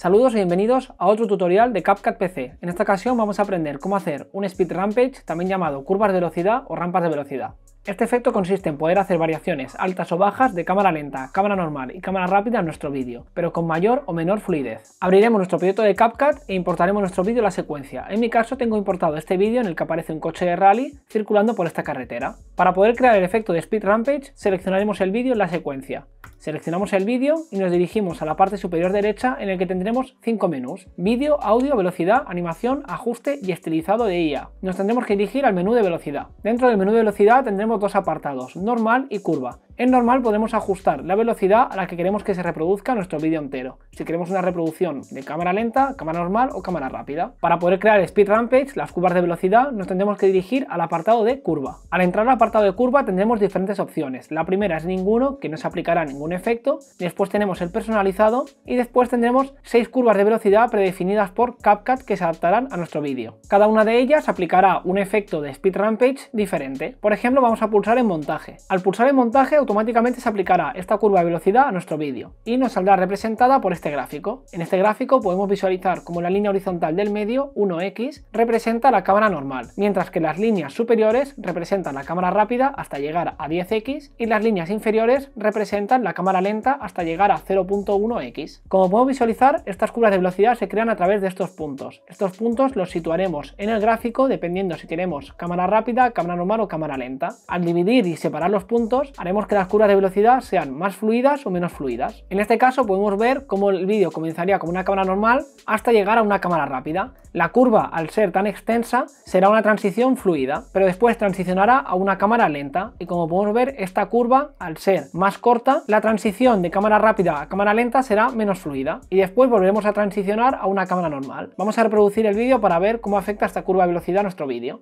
Saludos y bienvenidos a otro tutorial de CapCut PC. En esta ocasión vamos a aprender cómo hacer un Speed Rampage, también llamado curvas de velocidad o rampas de velocidad. Este efecto consiste en poder hacer variaciones altas o bajas de cámara lenta, cámara normal y cámara rápida en nuestro vídeo, pero con mayor o menor fluidez. Abriremos nuestro proyecto de CapCut e importaremos nuestro vídeo la secuencia. En mi caso tengo importado este vídeo en el que aparece un coche de rally circulando por esta carretera. Para poder crear el efecto de Speed Rampage, seleccionaremos el vídeo en la secuencia. Seleccionamos el vídeo y nos dirigimos a la parte superior derecha en el que tendremos 5 menús. Vídeo, audio, velocidad, animación, ajuste y estilizado de IA. Nos tendremos que dirigir al menú de velocidad. Dentro del menú de velocidad tendremos dos apartados, normal y curva. En normal podemos ajustar la velocidad a la que queremos que se reproduzca nuestro vídeo entero, si queremos una reproducción de cámara lenta, cámara normal o cámara rápida. Para poder crear Speed Rampage, las curvas de velocidad, nos tendremos que dirigir al apartado de curva. Al entrar al apartado de curva tendremos diferentes opciones. La primera es ninguno, que no se aplicará ningún efecto. Después tenemos el personalizado y después tendremos seis curvas de velocidad predefinidas por CapCut que se adaptarán a nuestro vídeo. Cada una de ellas aplicará un efecto de Speed Rampage diferente. Por ejemplo, vamos a pulsar en montaje. Al pulsar en montaje, automáticamente se aplicará esta curva de velocidad a nuestro vídeo y nos saldrá representada por este gráfico. En este gráfico podemos visualizar como la línea horizontal del medio, 1x, representa la cámara normal, mientras que las líneas superiores representan la cámara rápida hasta llegar a 10x y las líneas inferiores representan la cámara lenta hasta llegar a 0.1x. Como podemos visualizar, estas curvas de velocidad se crean a través de estos puntos. Estos puntos los situaremos en el gráfico dependiendo si queremos cámara rápida, cámara normal o cámara lenta. Al dividir y separar los puntos, haremos que las curvas de velocidad sean más fluidas o menos fluidas. En este caso podemos ver cómo el vídeo comenzaría como una cámara normal hasta llegar a una cámara rápida. La curva, al ser tan extensa, será una transición fluida, pero después transicionará a una cámara lenta y como podemos ver, esta curva, al ser más corta, la transición de cámara rápida a cámara lenta será menos fluida y después volveremos a transicionar a una cámara normal. Vamos a reproducir el vídeo para ver cómo afecta esta curva de velocidad a nuestro vídeo.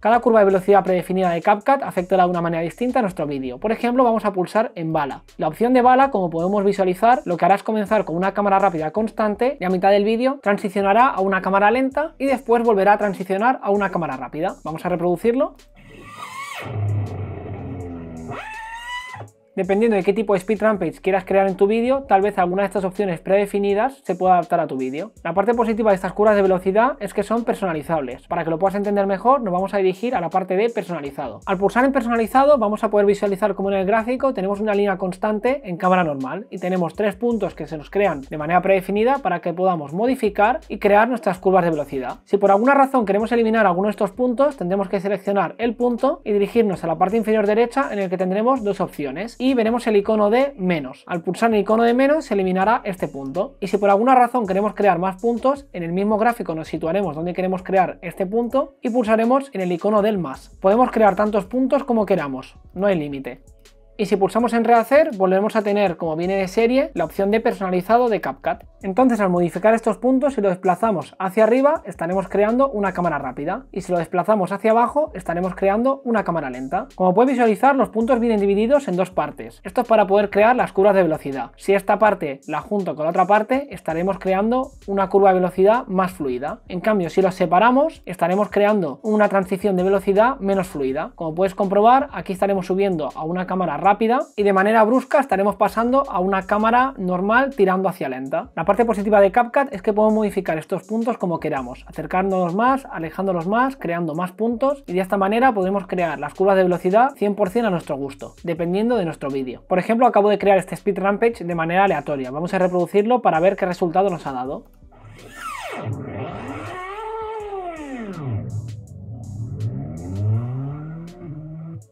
Cada curva de velocidad predefinida de CapCut afectará de una manera distinta a nuestro vídeo. Por ejemplo, vamos a pulsar en bala. La opción de bala, como podemos visualizar, lo que hará es comenzar con una cámara rápida constante y a mitad del vídeo transicionará a una cámara lenta y después volverá a transicionar a una cámara rápida. Vamos a reproducirlo. Dependiendo de qué tipo de Speed Rampage quieras crear en tu vídeo, tal vez alguna de estas opciones predefinidas se pueda adaptar a tu vídeo. La parte positiva de estas curvas de velocidad es que son personalizables. Para que lo puedas entender mejor, nos vamos a dirigir a la parte de personalizado. Al pulsar en personalizado, vamos a poder visualizar como en el gráfico tenemos una línea constante en cámara normal y tenemos tres puntos que se nos crean de manera predefinida para que podamos modificar y crear nuestras curvas de velocidad. Si por alguna razón queremos eliminar alguno de estos puntos, tendremos que seleccionar el punto y dirigirnos a la parte inferior derecha en el que tendremos dos opciones y veremos el icono de menos. Al pulsar el icono de menos se eliminará este punto. Y si por alguna razón queremos crear más puntos, en el mismo gráfico nos situaremos donde queremos crear este punto y pulsaremos en el icono del más. Podemos crear tantos puntos como queramos, no hay límite. Y si pulsamos en rehacer, volvemos a tener, como viene de serie, la opción de personalizado de CapCut. Entonces al modificar estos puntos, si lo desplazamos hacia arriba, estaremos creando una cámara rápida. Y si lo desplazamos hacia abajo, estaremos creando una cámara lenta. Como puedes visualizar, los puntos vienen divididos en dos partes. Esto es para poder crear las curvas de velocidad. Si esta parte la junto con la otra parte, estaremos creando una curva de velocidad más fluida. En cambio, si los separamos, estaremos creando una transición de velocidad menos fluida. Como puedes comprobar, aquí estaremos subiendo a una cámara rápida rápida y de manera brusca estaremos pasando a una cámara normal tirando hacia lenta. La parte positiva de CapCut es que podemos modificar estos puntos como queramos, acercándonos más, alejándonos más, creando más puntos y de esta manera podemos crear las curvas de velocidad 100% a nuestro gusto, dependiendo de nuestro vídeo. Por ejemplo, acabo de crear este Speed Rampage de manera aleatoria, vamos a reproducirlo para ver qué resultado nos ha dado.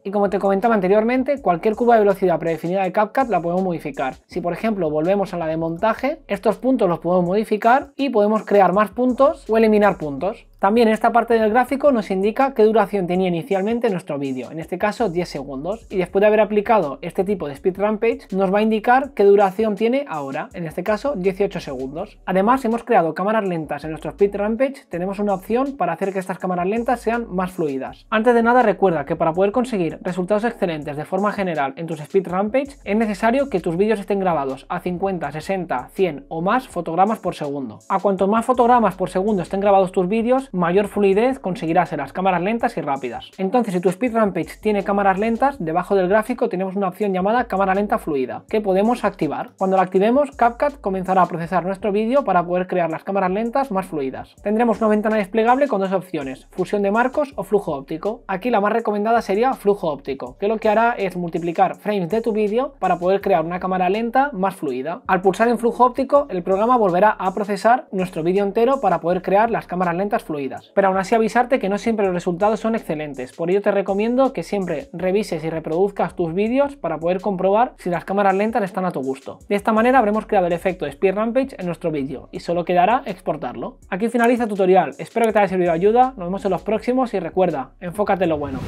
Y como te comentaba anteriormente, cualquier curva de velocidad predefinida de CapCut la podemos modificar. Si por ejemplo volvemos a la de montaje, estos puntos los podemos modificar y podemos crear más puntos o eliminar puntos. También esta parte del gráfico nos indica qué duración tenía inicialmente nuestro vídeo, en este caso 10 segundos, y después de haber aplicado este tipo de Speed Rampage nos va a indicar qué duración tiene ahora, en este caso 18 segundos. Además, si hemos creado cámaras lentas en nuestro Speed Rampage, tenemos una opción para hacer que estas cámaras lentas sean más fluidas. Antes de nada, recuerda que para poder conseguir resultados excelentes de forma general en tus Speed Rampage, es necesario que tus vídeos estén grabados a 50, 60, 100 o más fotogramas por segundo. A cuanto más fotogramas por segundo estén grabados tus vídeos, mayor fluidez conseguirás en las cámaras lentas y rápidas. Entonces, si tu Speed Rampage tiene cámaras lentas, debajo del gráfico tenemos una opción llamada cámara lenta fluida, que podemos activar. Cuando la activemos, CapCut comenzará a procesar nuestro vídeo para poder crear las cámaras lentas más fluidas. Tendremos una ventana desplegable con dos opciones, fusión de marcos o flujo óptico. Aquí la más recomendada sería flujo óptico, que lo que hará es multiplicar frames de tu vídeo para poder crear una cámara lenta más fluida. Al pulsar en flujo óptico, el programa volverá a procesar nuestro vídeo entero para poder crear las cámaras lentas fluidas pero aún así avisarte que no siempre los resultados son excelentes, por ello te recomiendo que siempre revises y reproduzcas tus vídeos para poder comprobar si las cámaras lentas están a tu gusto. De esta manera habremos creado el efecto Speed Rampage en nuestro vídeo y solo quedará exportarlo. Aquí finaliza el tutorial, espero que te haya servido de ayuda, nos vemos en los próximos y recuerda, enfócate en lo bueno.